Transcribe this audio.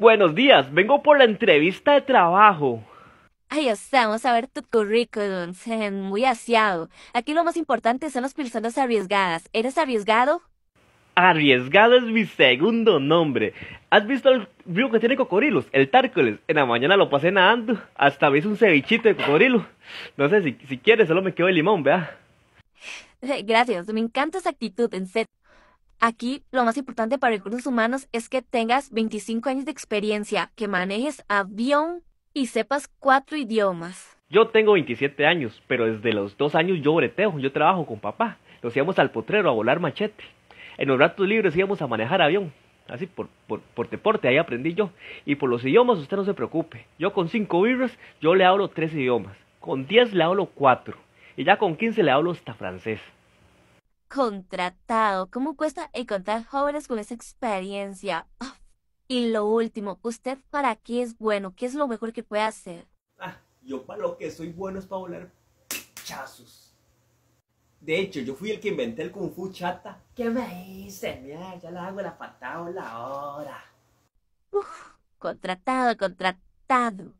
Buenos días, vengo por la entrevista de trabajo. Ay, vamos a ver tu currículum, muy aseado. Aquí lo más importante son las personas arriesgadas. ¿Eres arriesgado? Arriesgado es mi segundo nombre. ¿Has visto el río que tiene cocorilos? El tárcoles. En la mañana lo pasé nadando. Hasta me un cevichito de cocorilo. No sé si, si quieres, solo me quedo el limón, vea. Gracias, me encanta esa actitud, en set. Aquí, lo más importante para recursos humanos es que tengas 25 años de experiencia, que manejes avión y sepas cuatro idiomas. Yo tengo 27 años, pero desde los dos años yo breteo, yo trabajo con papá. Nos íbamos al potrero a volar machete. En los ratos libres íbamos a manejar avión, así por, deporte, ahí aprendí yo. Y por los idiomas usted no se preocupe. Yo con cinco libros, yo le hablo tres idiomas. Con diez le hablo cuatro. Y ya con quince le hablo hasta francés contratado? ¿Cómo cuesta encontrar jóvenes con esa experiencia? Y lo último, ¿usted para qué es bueno? ¿Qué es lo mejor que puede hacer? Ah, yo para lo que soy bueno es para volar chazos. De hecho, yo fui el que inventé el Kung Fu Chata. ¿Qué me hice Mira, ya la hago la patada la hora. contratado, contratado.